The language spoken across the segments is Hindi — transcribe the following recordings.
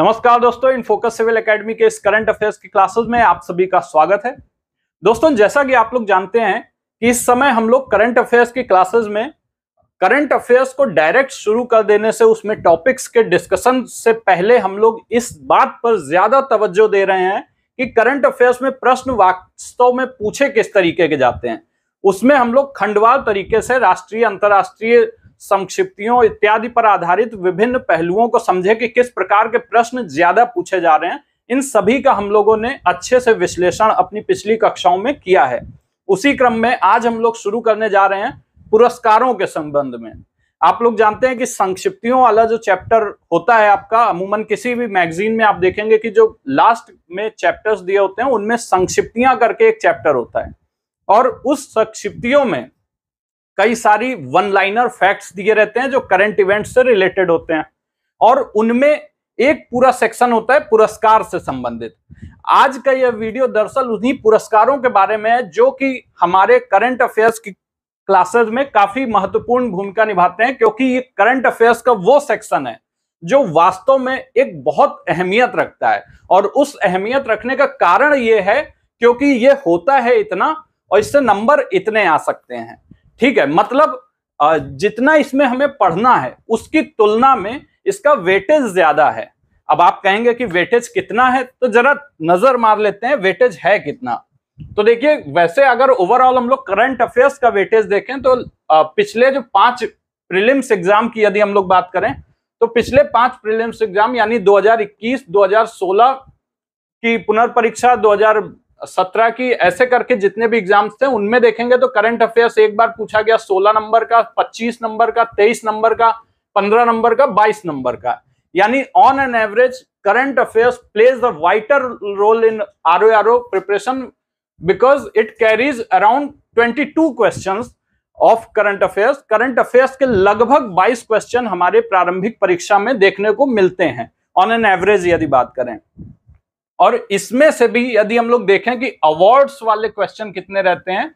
नमस्कार दोस्तों इन फोकस सिविल एकेडमी के इस करंट अफेयर्स की क्लासेस में आप सभी का स्वागत है दोस्तों जैसा कि आप लोग जानते हैं कि इस समय हम लोग करंट अफेयर्स की क्लासेस में करंट अफेयर्स को डायरेक्ट शुरू कर देने से उसमें टॉपिक्स के डिस्कशन से पहले हम लोग इस बात पर ज्यादा तवज्जो दे रहे हैं कि करंट अफेयर्स में प्रश्न वास्तव में पूछे किस तरीके के जाते हैं उसमें हम लोग खंडवार तरीके से राष्ट्रीय अंतर्राष्ट्रीय संक्षिप्तियों इत्यादि पर आधारित विभिन्न पहलुओं को समझे कि किस प्रकार के प्रश्न ज्यादा पूछे जा रहे हैं इन सभी का हम लोगों ने अच्छे से विश्लेषण अपनी पिछली कक्षाओं में किया है उसी क्रम में आज हम लोग शुरू करने जा रहे हैं पुरस्कारों के संबंध में आप लोग जानते हैं कि संक्षिप्तियों वाला जो चैप्टर होता है आपका अमूमन किसी भी मैगजीन में आप देखेंगे कि जो लास्ट में चैप्टर्स दिए होते हैं उनमें संक्षिप्तियां करके एक चैप्टर होता है और उस संक्षिप्तियों में कई सारी वन लाइनर फैक्ट्स दिए रहते हैं जो करंट इवेंट से रिलेटेड होते हैं और उनमें एक पूरा सेक्शन होता है पुरस्कार से संबंधित आज का यह वीडियो दरअसल उन्हीं पुरस्कारों के बारे में है जो कि हमारे करंट अफेयर्स की क्लासेस में काफी महत्वपूर्ण भूमिका निभाते हैं क्योंकि ये करंट अफेयर्स का वो सेक्शन है जो वास्तव में एक बहुत अहमियत रखता है और उस अहमियत रखने का कारण ये है क्योंकि ये होता है इतना और इससे नंबर इतने आ सकते हैं ठीक है मतलब जितना इसमें हमें पढ़ना है उसकी तुलना में इसका वेटेज ज्यादा है अब आप कहेंगे कि वेटेज कितना है तो जरा नजर मार लेते हैं वेटेज है कितना तो देखिए वैसे अगर ओवरऑल हम लोग करंट अफेयर्स का वेटेज देखें तो पिछले जो पांच प्रीलिम्स एग्जाम की यदि हम लोग बात करें तो पिछले पांच प्रीलिम्स एग्जाम यानी 2021, 2016 की पुनर्परीक्षा सत्रह की ऐसे करके जितने भी एग्जाम्स थे उनमें देखेंगे तो करंट अफेयर्स एक बार पूछा गया सोलह नंबर का पच्चीस नंबर का तेईस नंबर का पंद्रह नंबर का बाईस नंबर का यानी on an average current affairs plays the vital role in R O R O preparation because it carries around twenty two question of current affairs करंट अफेयर्स के लगभग बाईस क्वेश्चन हमारे प्रारंभिक परीक्षा में देखने को मिलते हैं ऑन एन एवरेज यदि बात करें और इसमें से भी यदि हम लोग देखें कि अवार्ड्स वाले क्वेश्चन कितने रहते हैं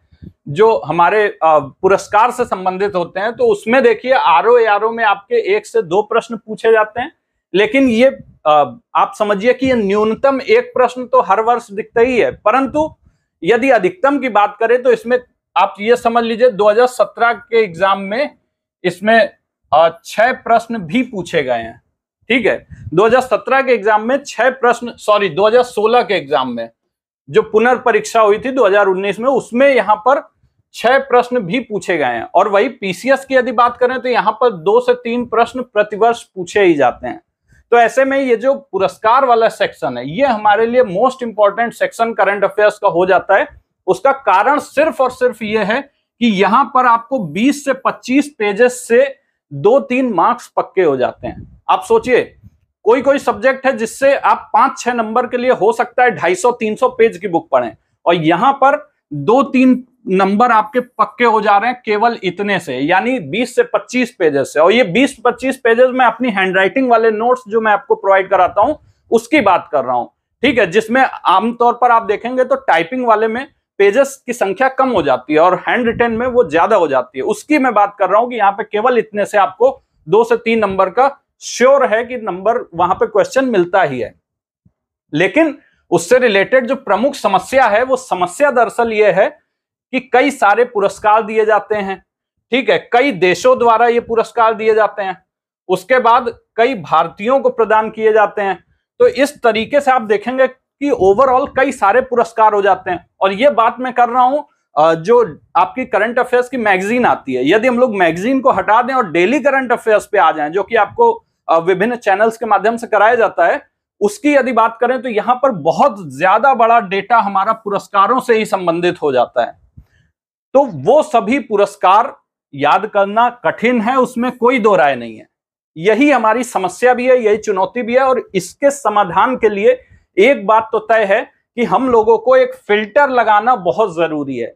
जो हमारे पुरस्कार से संबंधित होते हैं तो उसमें देखिए आर ओ आर ओ में आपके एक से दो प्रश्न पूछे जाते हैं लेकिन ये आप समझिए कि ये न्यूनतम एक प्रश्न तो हर वर्ष दिखता ही है परंतु यदि अधिकतम की बात करें तो इसमें आप ये समझ लीजिए 2017 के एग्जाम में इसमें छह प्रश्न भी पूछे गए हैं ठीक है 2017 के एग्जाम में छह प्रश्न सॉरी 2016 के एग्जाम में जो पुनर्परीक्षा हुई थी 2019 में उसमें यहां पर छह प्रश्न भी पूछे गए हैं और वही पीसीएस की यदि बात करें तो यहां पर दो से तीन प्रश्न प्रतिवर्ष पूछे ही जाते हैं तो ऐसे में ये जो पुरस्कार वाला सेक्शन है ये हमारे लिए most important section current affairs का हो जाता है उसका कारण सिर्फ और सिर्फ ये है कि यहां पर आपको 20 से 25 पेजेस से दो तीन मार्क्स पक्के हो जाते हैं आप सोचिए कोई कोई सब्जेक्ट है जिससे आप पांच छह नंबर के लिए हो सकता है ढाई सौ तीन सौ पेज की बुक पढ़ें और यहां पर दो तीन नंबर आपके पक्के हो जा रहे हैं केवल इतने से यानी 20 से 25 पेजेस से और ये 20-25 पेजेस में अपनी हैंडराइटिंग वाले नोट्स जो मैं आपको प्रोवाइड कराता हूं उसकी बात कर रहा हूं ठीक है जिसमें आमतौर पर आप देखेंगे तो टाइपिंग वाले में पेजेस की संख्या कम हो जाती है और हैंड रिटर्न में वो ज्यादा हो जाती है उसकी मैं बात कर रहा हूं कि यहाँ पे केवल इतने से आपको दो से तीन नंबर का श्योर है कि नंबर वहां पे क्वेश्चन मिलता ही है लेकिन उससे रिलेटेड जो प्रमुख समस्या है वो समस्या दरअसल ये है कि कई सारे पुरस्कार दिए जाते हैं ठीक है कई देशों द्वारा ये पुरस्कार दिए जाते हैं उसके बाद कई भारतीयों को प्रदान किए जाते हैं तो इस तरीके से आप देखेंगे कि ओवरऑल कई सारे पुरस्कार हो जाते हैं और ये बात मैं कर रहा हूं जो आपकी करंट अफेयर्स की मैगजीन आती है यदि हम लोग मैगजीन को हटा दें और डेली करंट अफेयर्स पे आ जाएं जो कि आपको विभिन्न चैनल्स के माध्यम से कराया जाता है उसकी यदि बात करें तो यहां पर बहुत ज्यादा बड़ा डेटा हमारा पुरस्कारों से ही संबंधित हो जाता है तो वो सभी पुरस्कार याद करना कठिन है उसमें कोई दो राय नहीं है यही हमारी समस्या भी है यही चुनौती भी है और इसके समाधान के लिए एक बात तो तय है कि हम लोगों को एक फिल्टर लगाना बहुत जरूरी है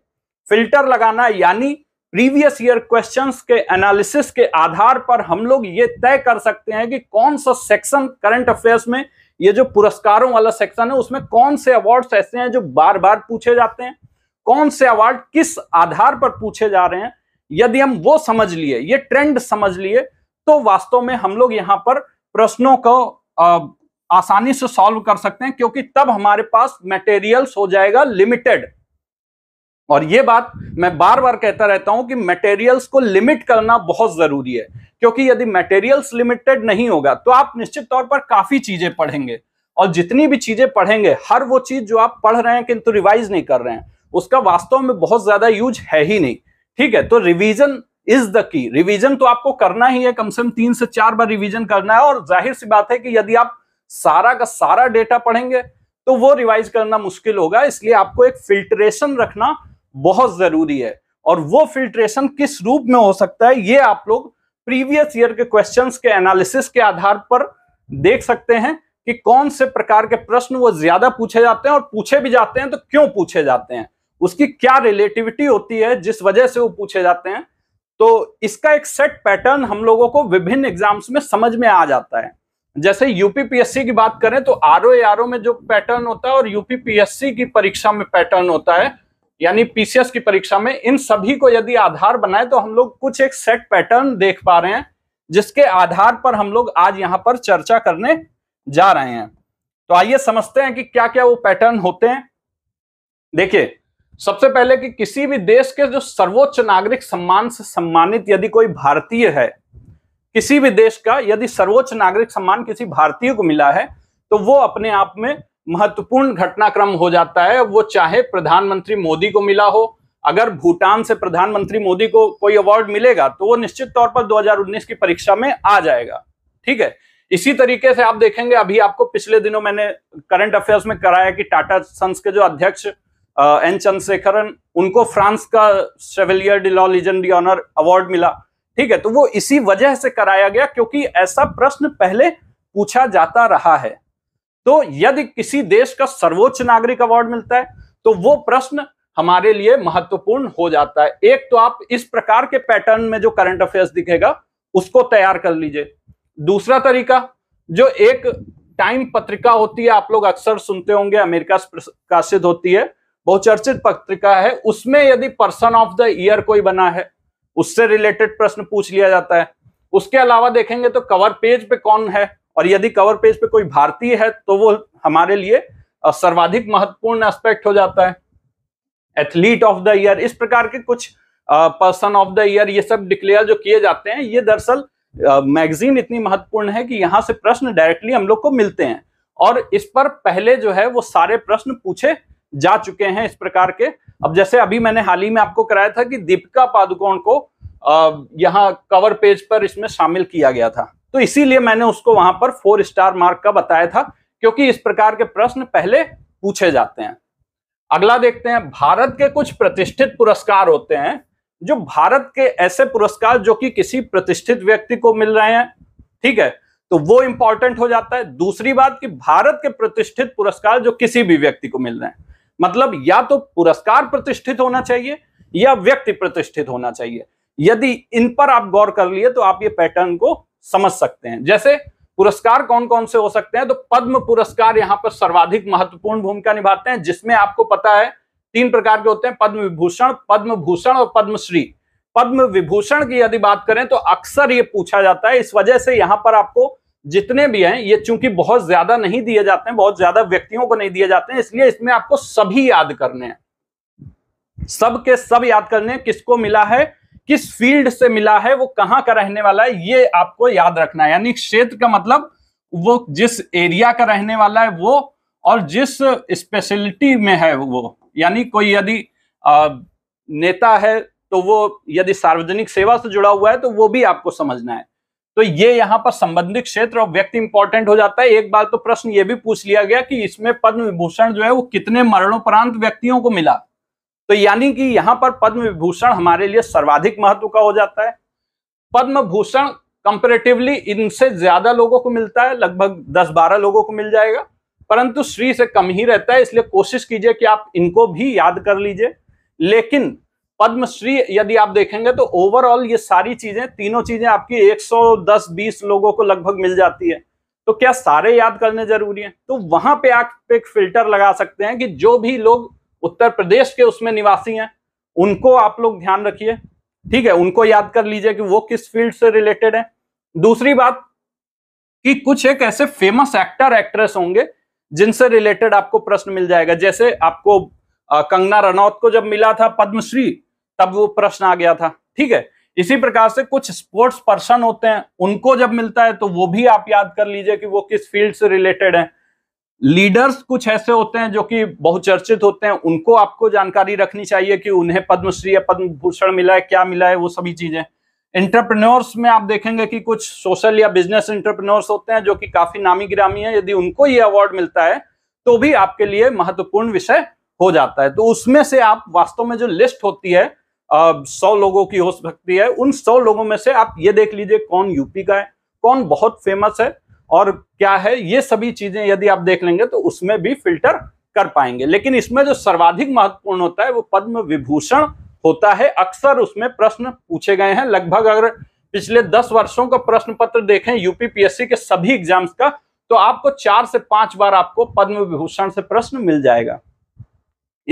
फिल्टर लगाना यानी प्रीवियस ईयर क्वेश्चंस के एनालिसिस के आधार पर हम लोग ये तय कर सकते हैं कि कौन सा सेक्शन करंट अफेयर्स में ये जो पुरस्कारों वाला सेक्शन है उसमें कौन से अवार्ड्स ऐसे हैं जो बार बार पूछे जाते हैं कौन से अवार्ड किस आधार पर पूछे जा रहे हैं यदि हम वो समझ लिए ये ट्रेंड समझ लिए तो वास्तव में हम लोग यहाँ पर प्रश्नों को आसानी से सॉल्व कर सकते हैं क्योंकि तब हमारे पास मटेरियल्स हो जाएगा लिमिटेड और ये बात मैं बार बार कहता रहता हूं कि मटेरियल्स को लिमिट करना बहुत जरूरी है क्योंकि यदि मटेरियल्स लिमिटेड नहीं होगा तो आप निश्चित तौर पर काफी चीजें पढ़ेंगे और जितनी भी चीजें पढ़ेंगे हर वो चीज जो आप पढ़ रहे हैं किंतु रिवाइज नहीं कर रहे हैं उसका वास्तव में बहुत ज्यादा यूज है ही नहीं ठीक है तो revision is the key revision तो आपको करना ही है कम से कम तीन से चार बार रिविजन करना है और जाहिर सी बात है कि यदि आप सारा का सारा डेटा पढ़ेंगे तो वो रिवाइज करना मुश्किल होगा इसलिए आपको एक फिल्ट्रेशन रखना बहुत जरूरी है और वो फिल्ट्रेशन किस रूप में हो सकता है ये आप लोग प्रीवियस ईयर के क्वेश्चंस के एनालिसिस के आधार पर देख सकते हैं कि कौन से प्रकार के प्रश्न वो ज्यादा पूछे जाते हैं और पूछे भी जाते हैं तो क्यों पूछे जाते हैं उसकी क्या रिलेटिविटी होती है जिस वजह से वो पूछे जाते हैं तो इसका एक सेट पैटर्न हम लोगों को विभिन्न एग्जाम्स में समझ में आ जाता है जैसे यूपीपीएससी की बात करें तो आर ओ में जो पैटर्न होता है और यूपीपीएससी की परीक्षा में पैटर्न होता है यानी पीसीएस की परीक्षा में इन सभी को यदि आधार बनाए तो हम लोग कुछ एक सेट पैटर्न देख पा रहे हैं जिसके आधार पर हम लोग आज यहाँ पर चर्चा करने जा रहे हैं तो आइए समझते हैं कि क्या क्या वो पैटर्न होते हैं देखिए सबसे पहले कि किसी भी देश के जो सर्वोच्च नागरिक सम्मान से सम्मानित यदि कोई भारतीय है किसी भी देश का यदि सर्वोच्च नागरिक सम्मान किसी भारतीय को मिला है तो वो अपने आप में महत्वपूर्ण घटनाक्रम हो जाता है वो चाहे प्रधानमंत्री मोदी को मिला हो अगर भूटान से प्रधानमंत्री मोदी को कोई अवार्ड मिलेगा तो वो निश्चित तौर पर 2019 की परीक्षा में आ जाएगा ठीक है इसी तरीके से आप देखेंगे अभी आपको पिछले दिनों मैंने करंट अफेयर्स में कराया कि टाटा सन्स के जो अध्यक्ष एन चंद्रशेखरन उनको फ्रांस का chevalier de la legion de honour award मिला ठीक है तो वो इसी वजह से कराया गया क्योंकि ऐसा प्रश्न पहले पूछा जाता रहा है तो यदि किसी देश का सर्वोच्च नागरिक अवार्ड मिलता है तो वो प्रश्न हमारे लिए महत्वपूर्ण हो जाता है एक तो आप इस प्रकार के पैटर्न में जो करंट अफेयर्स दिखेगा उसको तैयार कर लीजिए दूसरा तरीका जो एक टाइम पत्रिका होती है आप लोग अक्सर सुनते होंगे अमेरिका प्रकाशित होती है बहुचर्चित पत्रिका है उसमें यदि पर्सन ऑफ द ईयर कोई बना है उससे रिलेटेड प्रश्न पूछ लिया जाता है उसके अलावा देखेंगे तो कवर पेज पे कौन है और यदि कवर पेज पे कोई भारतीय है तो वो हमारे लिए सर्वाधिक महत्वपूर्ण एस्पेक्ट हो जाता है एथलीट ऑफ द ईयर इस प्रकार के कुछ पर्सन ऑफ द ईयर ये सब डिक्लेयर जो किए जाते हैं ये दरअसल मैगजीन इतनी महत्वपूर्ण है कि यहाँ से प्रश्न डायरेक्टली हम लोग को मिलते हैं और इस पर पहले जो है वो सारे प्रश्न पूछे जा चुके हैं इस प्रकार के अब जैसे अभी मैंने हाल ही में आपको कराया था कि दीपिका पादुकोण को यहाँ कवर पेज पर इसमें शामिल किया गया था तो इसीलिए मैंने उसको वहां पर फोर स्टार मार्क का बताया था क्योंकि इस प्रकार के प्रश्न पहले पूछे जाते हैं अगला देखते हैं भारत के कुछ प्रतिष्ठित पुरस्कार होते हैं जो भारत के ऐसे पुरस्कार जो कि किसी प्रतिष्ठित व्यक्ति को मिल रहे हैं ठीक है तो वो इंपॉर्टेंट हो जाता है दूसरी बात कि भारत के प्रतिष्ठित पुरस्कार जो किसी भी व्यक्ति को मिल रहे हैं मतलब या तो पुरस्कार प्रतिष्ठित होना चाहिए या व्यक्ति प्रतिष्ठित होना चाहिए यदि इन पर आप गौर कर लिए तो आप ये पैटर्न को समझ सकते हैं जैसे पुरस्कार कौन कौन से हो सकते हैं तो पद्म पुरस्कार यहाँ पर सर्वाधिक महत्वपूर्ण भूमिका निभाते हैं जिसमें आपको पता है तीन प्रकार के होते हैं पद्म विभूषण पद्म भूषण और पद्मश्री पद्म विभूषण की यदि बात करें तो अक्सर ये पूछा जाता है इस वजह से यहाँ पर आपको जितने भी हैं ये चूंकि बहुत ज्यादा नहीं दिए जाते हैं बहुत ज्यादा व्यक्तियों को नहीं दिए जाते हैं इसलिए इसमें आपको सभी याद करने हैं सब के सब याद करने किसको मिला है किस फील्ड से मिला है वो कहाँ का रहने वाला है ये आपको याद रखना है यानी क्षेत्र का मतलब वो जिस एरिया का रहने वाला है वो और जिस स्पेशलिटी में है वो यानी कोई यदि नेता है तो वो यदि सार्वजनिक सेवा से जुड़ा हुआ है तो वो भी आपको समझना है तो ये यहाँ पर संबंधित क्षेत्र और व्यक्ति इंपॉर्टेंट हो जाता है एक बार तो प्रश्न ये भी पूछ लिया गया कि इसमें पद्म विभूषण जो है वो कितने मरणोपरांत व्यक्तियों को मिला तो यानी कि यहां पर पद्म विभूषण हमारे लिए सर्वाधिक महत्व का हो जाता है पद्म भूषण कंपेरेटिवली इनसे ज्यादा लोगों को मिलता है लगभग दस बारह लोगों को मिल जाएगा परंतु श्री से कम ही रहता है इसलिए कोशिश कीजिए कि आप इनको भी याद कर लीजिए लेकिन पद्मश्री यदि आप देखेंगे तो ओवरऑल ये सारी चीजें तीनों चीजें आपकी 110-20 लोगों को लगभग मिल जाती है तो क्या सारे याद करने जरूरी है तो वहां पे आप एक फिल्टर लगा सकते हैं कि जो भी लोग उत्तर प्रदेश के उसमें निवासी हैं उनको आप लोग ध्यान रखिए ठीक है उनको याद कर लीजिए कि वो किस फील्ड से रिलेटेड है दूसरी बात कि कुछ एक ऐसे फेमस एक्टर एक्ट्रेस होंगे जिनसे रिलेटेड आपको प्रश्न मिल जाएगा जैसे आपको आ, कंगना रनौत को जब मिला था पद्मश्री तब वो प्रश्न आ गया था ठीक है इसी प्रकार से कुछ स्पोर्ट्स पर्सन होते हैं उनको जब मिलता है तो वो भी आप याद कर लीजिए कि वो किस फील्ड से रिलेटेड है लीडर्स कुछ ऐसे होते हैं जो कि बहुत चर्चित होते हैं उनको आपको जानकारी रखनी चाहिए कि उन्हें पद्मश्री या पद्म भूषण मिला है क्या मिला है वो सभी चीजें एंटरप्रेन्योर्स में आप देखेंगे कि कुछ सोशल या बिजनेस एंटरप्रेन्योर्स होते हैं जो कि काफी नामी गिरामी है यदि उनको ये अवार्ड मिलता है तो भी आपके लिए महत्वपूर्ण विषय हो जाता है तो उसमें से आप वास्तव में जो लिस्ट होती है सौ लोगों की हो सकती है उन सौ लोगों में से आप ये देख लीजिए कौन यूपी का है कौन बहुत फेमस है और क्या है ये सभी चीजें यदि आप देख लेंगे तो उसमें भी फिल्टर कर पाएंगे लेकिन इसमें जो सर्वाधिक महत्वपूर्ण होता है वो पद्म विभूषण होता है अक्सर उसमें प्रश्न पूछे गए हैं लगभग अगर पिछले दस वर्षों का प्रश्न पत्र देखें यूपीपीएससी के सभी एग्जाम्स का तो आपको चार से पांच बार आपको पद्म विभूषण से प्रश्न मिल जाएगा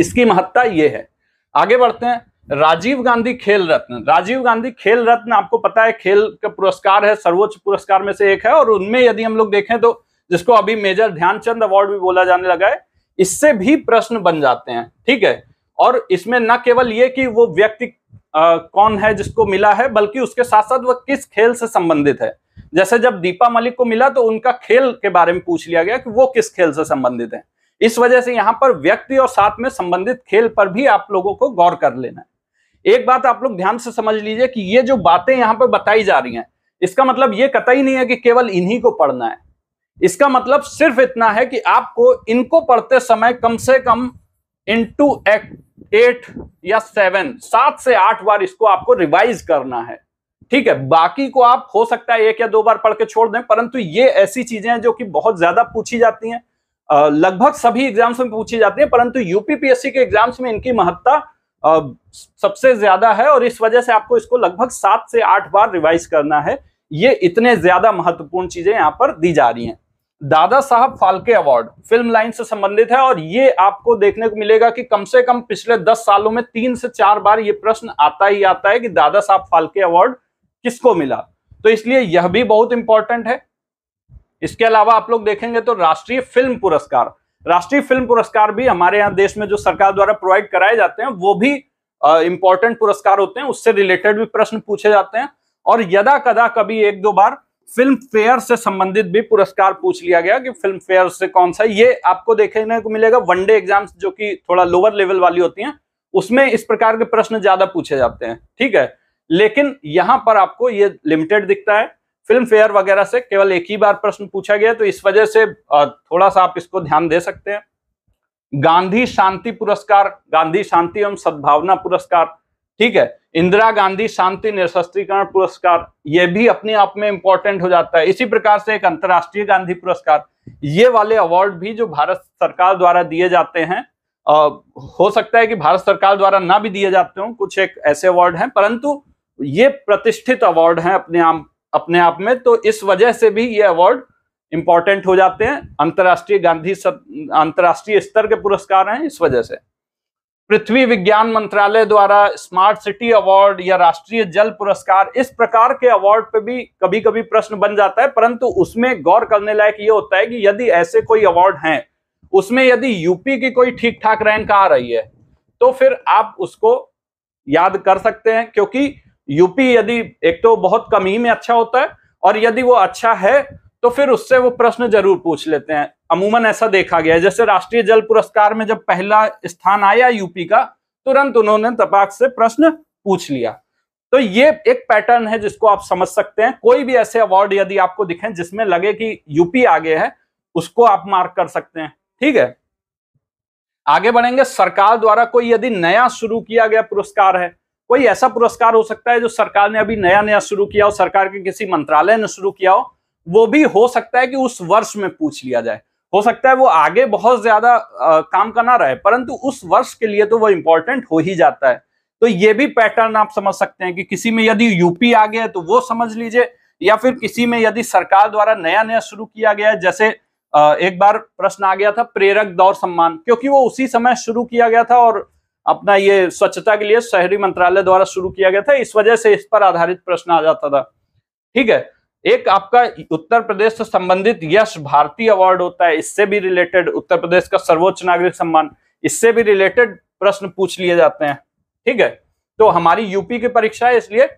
इसकी महत्ता ये है आगे बढ़ते हैं राजीव गांधी खेल रत्न राजीव गांधी खेल रत्न आपको पता है खेल का पुरस्कार है सर्वोच्च पुरस्कार में से एक है और उनमें यदि हम लोग देखें तो जिसको अभी मेजर ध्यानचंद अवार्ड भी बोला जाने लगा है इससे भी प्रश्न बन जाते हैं ठीक है और इसमें न केवल ये कि वो व्यक्ति आ, कौन है जिसको मिला है बल्कि उसके साथ साथ वह किस खेल से संबंधित है जैसे जब दीपा मलिक को मिला तो उनका खेल के बारे में पूछ लिया गया कि वो किस खेल से संबंधित है इस वजह से यहाँ पर व्यक्ति और साथ में संबंधित खेल पर भी आप लोगों को गौर कर लेना है एक बात आप लोग ध्यान से समझ लीजिए कि ये जो बातें यहाँ पर बताई जा रही हैं इसका मतलब ये कतई नहीं है कि केवल इन्हीं को पढ़ना है इसका मतलब सिर्फ इतना है कि आपको इनको पढ़ते समय कम से कम इंटू एट या सेवन सात से आठ बार इसको आपको रिवाइज करना है ठीक है बाकी को आप हो सकता है एक या दो बार पढ़ के छोड़ दें परंतु ये ऐसी चीजें हैं जो कि बहुत ज्यादा पूछी जाती हैं लगभग सभी एग्जाम्स में पूछी जाती है परंतु यूपीपीएससी के एग्जाम्स में इनकी महत्ता सबसे ज्यादा है और इस वजह से आपको इसको लगभग सात से आठ बार रिवाइज करना है ये इतने ज्यादा महत्वपूर्ण चीजें यहाँ पर दी जा रही हैं दादा साहब फाल्के अवार्ड फिल्म लाइन से संबंधित है और ये आपको देखने को मिलेगा कि कम से कम पिछले दस सालों में तीन से चार बार ये प्रश्न आता ही आता है कि दादा साहब फाल्के अवार्ड किसको मिला तो इसलिए यह भी बहुत इंपॉर्टेंट है इसके अलावा आप लोग देखेंगे तो राष्ट्रीय फिल्म पुरस्कार राष्ट्रीय फिल्म पुरस्कार भी हमारे यहाँ देश में जो सरकार द्वारा प्रोवाइड कराए जाते हैं वो भी इंपॉर्टेंट पुरस्कार होते हैं उससे रिलेटेड भी प्रश्न पूछे जाते हैं और यदा कदा कभी एक दो बार फिल्म फेयर से संबंधित भी पुरस्कार पूछ लिया गया कि फिल्म फेयर से कौन सा ये आपको देखने को मिलेगा वनडे एग्जाम्स जो कि थोड़ा लोअर लेवल वाली होती हैं उसमें इस प्रकार के प्रश्न ज्यादा पूछे जाते हैं ठीक है लेकिन यहां पर आपको ये लिमिटेड दिखता है फिल्म फेयर वगैरह से केवल एक ही बार प्रश्न पूछा गया तो इस वजह से थोड़ा सा आप इसको ध्यान दे सकते हैं गांधी शांति पुरस्कार गांधी शांति एवं सद्भावना पुरस्कार ठीक है इंदिरा गांधी शांति निशस्त्रीकरण पुरस्कार ये भी अपने आप में इंपॉर्टेंट हो जाता है इसी प्रकार से एक अंतर्राष्ट्रीय गांधी पुरस्कार ये वाले अवार्ड भी जो भारत सरकार द्वारा दिए जाते हैं आ, हो सकता है कि भारत सरकार द्वारा ना भी दिए जाते हो कुछ एक ऐसे अवार्ड हैं परंतु ये प्रतिष्ठित अवार्ड हैं अपने आप अपने आप में तो इस वजह से भी ये अवार्ड इंपॉर्टेंट हो जाते हैं अंतर्राष्ट्रीय गांधी अंतर्राष्ट्रीय स्तर के पुरस्कार हैं इस वजह से पृथ्वी विज्ञान मंत्रालय द्वारा स्मार्ट सिटी अवार्ड या राष्ट्रीय जल पुरस्कार इस प्रकार के अवार्ड पे भी कभी कभी प्रश्न बन जाता है परंतु उसमें गौर करने लायक ये होता है कि यदि ऐसे कोई अवार्ड हैं उसमें यदि यूपी की कोई ठीक ठाक रैंक आ रही है तो फिर आप उसको याद कर सकते हैं क्योंकि यूपी यदि एक तो बहुत कम ही में अच्छा होता है और यदि वो अच्छा है तो फिर उससे वो प्रश्न जरूर पूछ लेते हैं अमूमन ऐसा देखा गया जैसे राष्ट्रीय जल पुरस्कार में जब पहला स्थान आया यूपी का तुरंत उन्होंने तपाक से प्रश्न पूछ लिया तो ये एक पैटर्न है जिसको आप समझ सकते हैं कोई भी ऐसे अवार्ड यदि आपको दिखे जिसमें लगे कि यूपी आगे है उसको आप मार्क कर सकते हैं ठीक है आगे बढ़ेंगे सरकार द्वारा कोई यदि नया शुरू किया गया पुरस्कार है कोई ऐसा पुरस्कार हो सकता है जो सरकार ने अभी नया नया शुरू किया हो सरकार के किसी मंत्रालय ने शुरू किया हो वो भी हो सकता है कि उस वर्ष में पूछ लिया जाए हो सकता है वो आगे बहुत ज्यादा काम का ना रहे परंतु उस वर्ष के लिए तो वो इंपॉर्टेंट हो ही जाता है तो ये भी पैटर्न आप समझ सकते हैं कि किसी में यदि यूपी आ गया है तो वो समझ लीजिए या फिर किसी में यदि सरकार द्वारा नया नया शुरू किया गया है जैसे एक बार प्रश्न आ गया था प्रेरक दौर सम्मान क्योंकि वो उसी समय शुरू किया गया था और अपना ये स्वच्छता के लिए शहरी मंत्रालय द्वारा शुरू किया गया था इस वजह से इस पर आधारित प्रश्न आ जाता था ठीक है एक आपका उत्तर प्रदेश से संबंधित यश भारती अवार्ड होता है इससे भी रिलेटेड उत्तर प्रदेश का सर्वोच्च नागरिक सम्मान इससे भी रिलेटेड प्रश्न पूछ लिए जाते हैं ठीक है तो हमारी यूपी की परीक्षा है इसलिए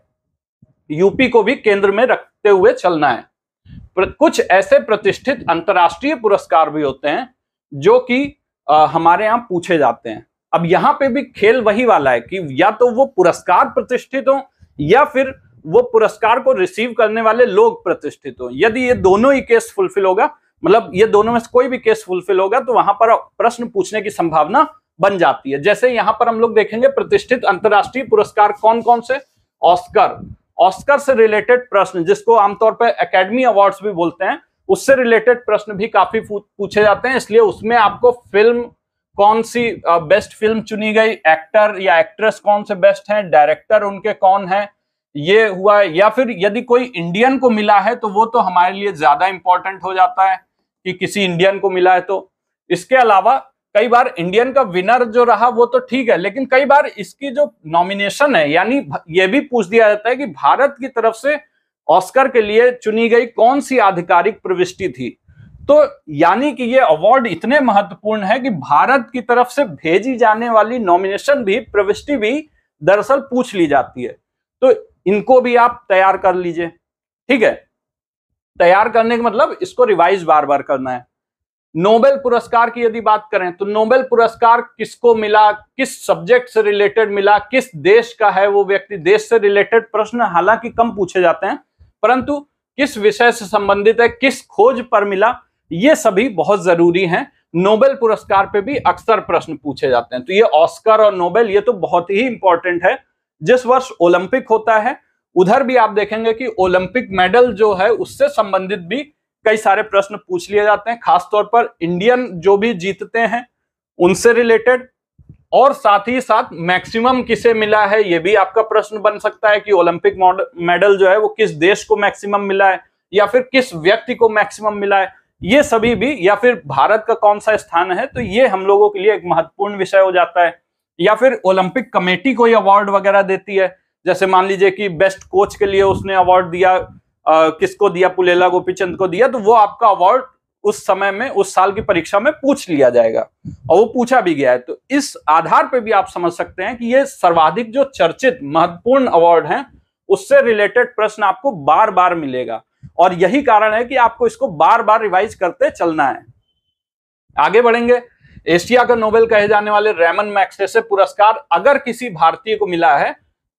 यूपी को भी केंद्र में रखते हुए चलना है कुछ ऐसे प्रतिष्ठित अंतर्राष्ट्रीय पुरस्कार भी होते हैं जो कि हमारे यहाँ पूछे जाते हैं अब यहां पे भी खेल वही वाला है कि या तो वो पुरस्कार प्रतिष्ठित हो या फिर वो पुरस्कार को रिसीव करने वाले लोग प्रतिष्ठित हो यदि ये दोनों ही केस फुलफिल होगा मतलब ये दोनों में से कोई भी केस फुलफिल होगा तो वहां पर प्रश्न पूछने की संभावना बन जाती है जैसे यहां पर हम लोग देखेंगे प्रतिष्ठित अंतर्राष्ट्रीय पुरस्कार कौन कौन से ऑस्कर ऑस्कर से रिलेटेड प्रश्न जिसको आमतौर पर एकेडमी अवार्ड्स भी बोलते हैं उससे रिलेटेड प्रश्न भी काफी पूछे जाते हैं इसलिए उसमें आपको फिल्म कौन सी बेस्ट फिल्म चुनी गई एक्टर या एक्ट्रेस कौन से बेस्ट हैं डायरेक्टर उनके कौन है ये हुआ है या फिर यदि कोई इंडियन को मिला है तो वो तो हमारे लिए ज्यादा इंपॉर्टेंट हो जाता है कि किसी इंडियन को मिला है तो इसके अलावा कई बार इंडियन का विनर जो रहा वो तो ठीक है लेकिन कई बार इसकी जो नॉमिनेशन है यानी ये भी पूछ दिया जाता है कि भारत की तरफ से ऑस्कर के लिए चुनी गई कौन सी आधिकारिक प्रविष्टि थी तो यानी कि ये अवार्ड इतने महत्वपूर्ण है कि भारत की तरफ से भेजी जाने वाली नॉमिनेशन भी प्रविष्टि भी दरअसल पूछ ली जाती है तो इनको भी आप तैयार कर लीजिए ठीक है तैयार करने का मतलब इसको रिवाइज बार बार करना है नोबेल पुरस्कार की यदि बात करें तो नोबेल पुरस्कार किसको मिला किस सब्जेक्ट से रिलेटेड मिला किस देश का है वो व्यक्ति देश से रिलेटेड प्रश्न हालांकि कम पूछे जाते हैं परंतु किस विषय से संबंधित है किस खोज पर मिला ये सभी बहुत जरूरी हैं नोबेल पुरस्कार पे भी अक्सर प्रश्न पूछे जाते हैं तो ये ऑस्कर और नोबेल ये तो बहुत ही इंपॉर्टेंट है जिस वर्ष ओलंपिक होता है उधर भी आप देखेंगे कि ओलंपिक मेडल जो है उससे संबंधित भी कई सारे प्रश्न पूछ लिए जाते हैं खासतौर पर इंडियन जो भी जीतते हैं उनसे रिलेटेड और साथ ही साथ मैक्सिमम किसे मिला है ये भी आपका प्रश्न बन सकता है कि ओलंपिक मेडल जो है वो किस देश को मैक्सिमम मिला है या फिर किस व्यक्ति को मैक्सिमम मिला है ये सभी भी या फिर भारत का कौन सा स्थान है तो ये हम लोगों के लिए एक महत्वपूर्ण विषय हो जाता है या फिर ओलंपिक कमेटी कोई अवार्ड वगैरह देती है जैसे मान लीजिए कि बेस्ट कोच के लिए उसने अवार्ड दिया आ, किसको दिया पुलेला गोपीचंद को दिया तो वो आपका अवार्ड उस समय में उस साल की परीक्षा में पूछ लिया जाएगा और वो पूछा भी गया है तो इस आधार पर भी आप समझ सकते हैं कि ये सर्वाधिक जो चर्चित महत्वपूर्ण अवार्ड है उससे रिलेटेड प्रश्न आपको बार बार मिलेगा और यही कारण है कि आपको इसको बार बार रिवाइज करते चलना है आगे बढ़ेंगे एशिया का नोबेल कहे जाने वाले रेमन मैक्सेसे पुरस्कार अगर किसी भारतीय को मिला है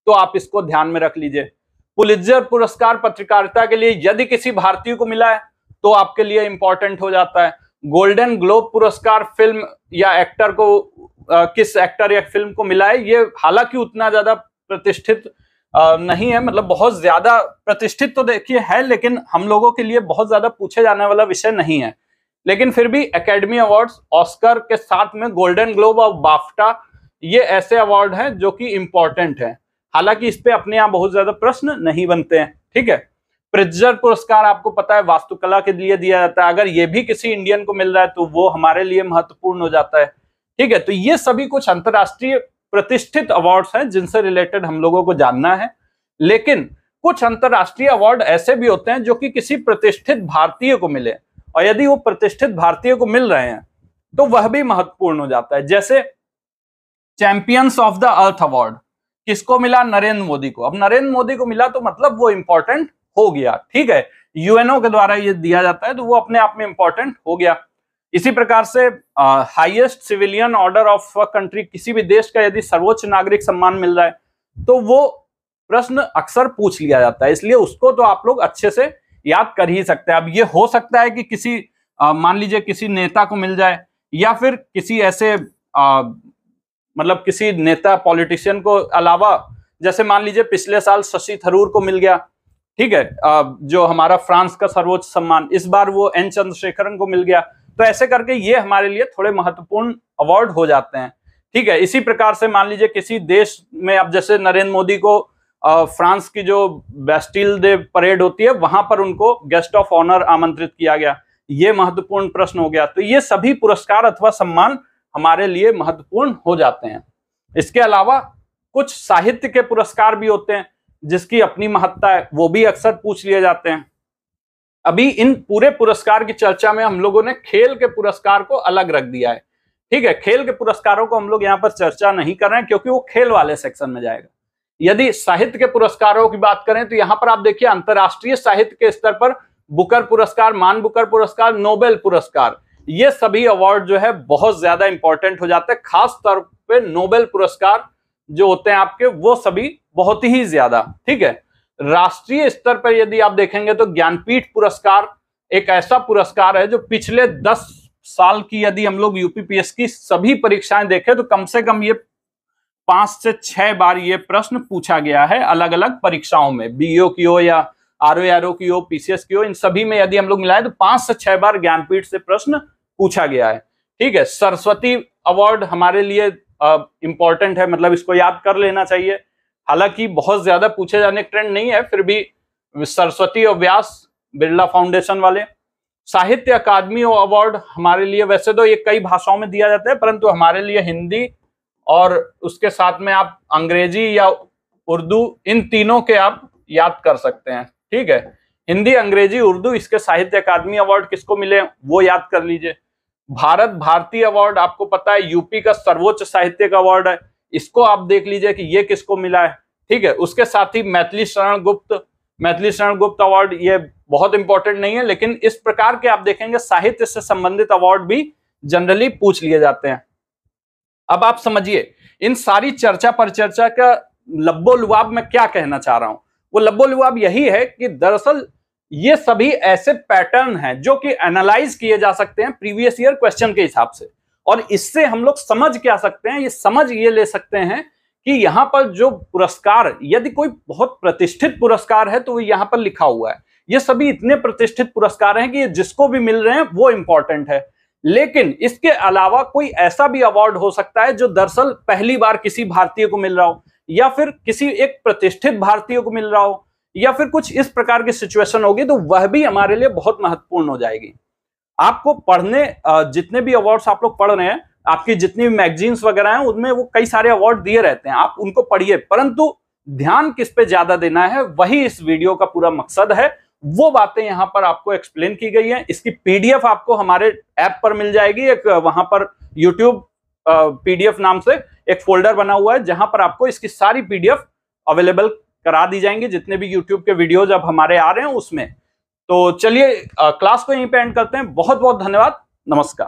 तो आप इसको ध्यान में रख लीजिए पुलिजर पुरस्कार पत्रकारिता के लिए यदि किसी भारतीय को मिला है तो आपके लिए इंपॉर्टेंट हो जाता है गोल्डन ग्लोब पुरस्कार फिल्म या एक्टर को आ, किस एक्टर या फिल्म को मिला है ये हालांकि उतना ज्यादा प्रतिष्ठित नहीं है मतलब बहुत ज्यादा प्रतिष्ठित तो देखिए है लेकिन हम लोगों के लिए बहुत ज्यादा पूछे जाने वाला विषय नहीं है लेकिन फिर भी एकेडमी अवार्ड्स ऑस्कर के साथ में गोल्डन ग्लोब और बाफ्टा ये ऐसे अवार्ड हैं जो कि इंपॉर्टेंट हैं हालांकि इस पे अपने यहाँ बहुत ज्यादा प्रश्न नहीं बनते हैं ठीक है प्रिजर पुरस्कार आपको पता है वास्तुकला के लिए दिया जाता है अगर ये भी किसी इंडियन को मिल रहा है तो वो हमारे लिए महत्वपूर्ण हो जाता है ठीक है तो ये सभी कुछ अंतर्राष्ट्रीय प्रतिष्ठित अवार्ड्स हैं जिनसे रिलेटेड हम लोगों को जानना है लेकिन कुछ अंतर्राष्ट्रीय अवार्ड ऐसे भी होते हैं जो कि किसी प्रतिष्ठित भारतीय को मिले और यदि वो प्रतिष्ठित भारतीय को मिल रहे हैं तो वह भी महत्वपूर्ण हो जाता है जैसे champions of the earth award किसको मिला नरेंद्र मोदी को अब नरेंद्र मोदी को मिला तो मतलब वो इंपॉर्टेंट हो गया ठीक है यूएनओ के द्वारा ये दिया जाता है तो वो अपने आप में इंपॉर्टेंट हो गया इसी प्रकार से highest civilian order of country किसी भी देश का यदि सर्वोच्च नागरिक सम्मान मिल रहा है तो वो प्रश्न अक्सर पूछ लिया जाता है इसलिए उसको तो आप लोग अच्छे से याद कर ही सकते हैं अब ये हो सकता है कि किसी मान लीजिए किसी नेता को मिल जाए या फिर किसी ऐसे आ, मतलब किसी नेता पॉलिटिशियन को अलावा जैसे मान लीजिए पिछले साल शशि थरूर को मिल गया ठीक है आ, जो हमारा फ्रांस का सर्वोच्च सम्मान इस बार वो एन चंद्रशेखरन को मिल गया तो ऐसे करके ये हमारे लिए थोड़े महत्वपूर्ण अवार्ड हो जाते हैं ठीक है इसी प्रकार से मान लीजिए किसी देश में अब जैसे नरेंद्र मोदी को फ्रांस की जो बेस्टिल डे परेड होती है वहां पर उनको गेस्ट ऑफ ऑनर आमंत्रित किया गया ये महत्वपूर्ण प्रश्न हो गया तो ये सभी पुरस्कार अथवा सम्मान हमारे लिए महत्वपूर्ण हो जाते हैं इसके अलावा कुछ साहित्य के पुरस्कार भी होते हैं जिसकी अपनी महत्ता है वो भी अक्सर पूछ लिए जाते हैं अभी इन पूरे पुरस्कार की चर्चा में हम लोगों ने खेल के पुरस्कार को अलग रख दिया है ठीक है खेल के पुरस्कारों को हम लोग यहाँ पर चर्चा नहीं कर रहे हैं क्योंकि वो खेल वाले सेक्शन में जाएगा यदि साहित्य के पुरस्कारों की बात करें तो यहाँ पर आप देखिए अंतर्राष्ट्रीय साहित्य के स्तर पर बुकर पुरस्कार मान बुकर पुरस्कार नोबेल पुरस्कार ये सभी अवार्ड जो है बहुत ज्यादा इंपॉर्टेंट हो जाते हैं खास तौर पे नोबेल पुरस्कार जो होते हैं आपके वो सभी बहुत ही ज्यादा ठीक है राष्ट्रीय स्तर पर यदि आप देखेंगे तो ज्ञानपीठ पुरस्कार एक ऐसा पुरस्कार है जो पिछले दस साल की यदि हम लोग यूपीपीएस की सभी परीक्षाएं देखें तो कम से कम ये पांच से छह बार ये प्रश्न पूछा गया है अलग अलग परीक्षाओं में बीओ की हो या आर ओ की हो पीसीएस की हो इन सभी में यदि हम लोग मिलाए तो पांच से छह बार ज्ञानपीठ से प्रश्न पूछा गया है ठीक है सरस्वती अवार्ड हमारे लिए इंपॉर्टेंट है मतलब इसको याद कर लेना चाहिए हालांकि बहुत ज्यादा पूछे जाने का ट्रेंड नहीं है फिर भी सरस्वती और व्यास बिरला फाउंडेशन वाले साहित्य अकादमी अवार्ड हमारे लिए वैसे तो ये कई भाषाओं में दिया जाता है परंतु हमारे लिए हिंदी और उसके साथ में आप अंग्रेजी या उर्दू इन तीनों के आप याद कर सकते हैं ठीक है हिंदी अंग्रेजी उर्दू इसके साहित्य अकादमी अवार्ड किसको मिले वो याद कर लीजिए भारत भारती अवार्ड आपको पता है यूपी का सर्वोच्च साहित्य का अवार्ड है इसको आप देख लीजिए कि ये किसको मिला है ठीक है उसके साथ ही मैथिली शरण गुप्त मैथिली शरण गुप्त अवार्ड ये बहुत इंपॉर्टेंट नहीं है लेकिन इस प्रकार के आप देखेंगे साहित्य से संबंधित अवार्ड भी जनरली पूछ लिए जाते हैं अब आप समझिए इन सारी चर्चा पर चर्चा का लब्बो लुआब मैं क्या कहना चाह रहा हूं वो लब्बो लुआब यही है कि दरअसल ये सभी ऐसे पैटर्न हैं जो कि एनालाइज किए जा सकते हैं प्रीवियस ईयर क्वेश्चन के हिसाब से और इससे हम लोग समझ क्या सकते हैं ये समझ ये ले सकते हैं कि यहाँ पर जो पुरस्कार यदि कोई बहुत प्रतिष्ठित पुरस्कार है तो वो यहाँ पर लिखा हुआ है ये सभी इतने प्रतिष्ठित पुरस्कार हैं कि ये जिसको भी मिल रहे हैं वो इंपॉर्टेंट है लेकिन इसके अलावा कोई ऐसा भी अवार्ड हो सकता है जो दरअसल पहली बार किसी भारतीय को मिल रहा हो या फिर किसी एक प्रतिष्ठित भारतीय को मिल रहा हो या फिर कुछ इस प्रकार की सिचुएशन होगी तो वह भी हमारे लिए बहुत महत्वपूर्ण हो जाएगी आपको पढ़ने जितने भी अवार्ड्स आप लोग पढ़ रहे हैं आपकी जितनी भी मैगजीन्स वगैरह हैं उनमें वो कई सारे अवार्ड दिए रहते हैं आप उनको पढ़िए परंतु ध्यान किस पे ज्यादा देना है वही इस वीडियो का पूरा मकसद है वो बातें यहाँ पर आपको एक्सप्लेन की गई है इसकी पीडीएफ आपको हमारे ऐप पर मिल जाएगी एक वहां पर यूट्यूब पीडीएफ नाम से एक फोल्डर बना हुआ है जहां पर आपको इसकी सारी पीडीएफ अवेलेबल करा दी जाएंगी जितने भी यूट्यूब के वीडियोज अब हमारे आ रहे हैं उसमें तो चलिए क्लास को यहीं पे एंड करते हैं बहुत बहुत धन्यवाद नमस्कार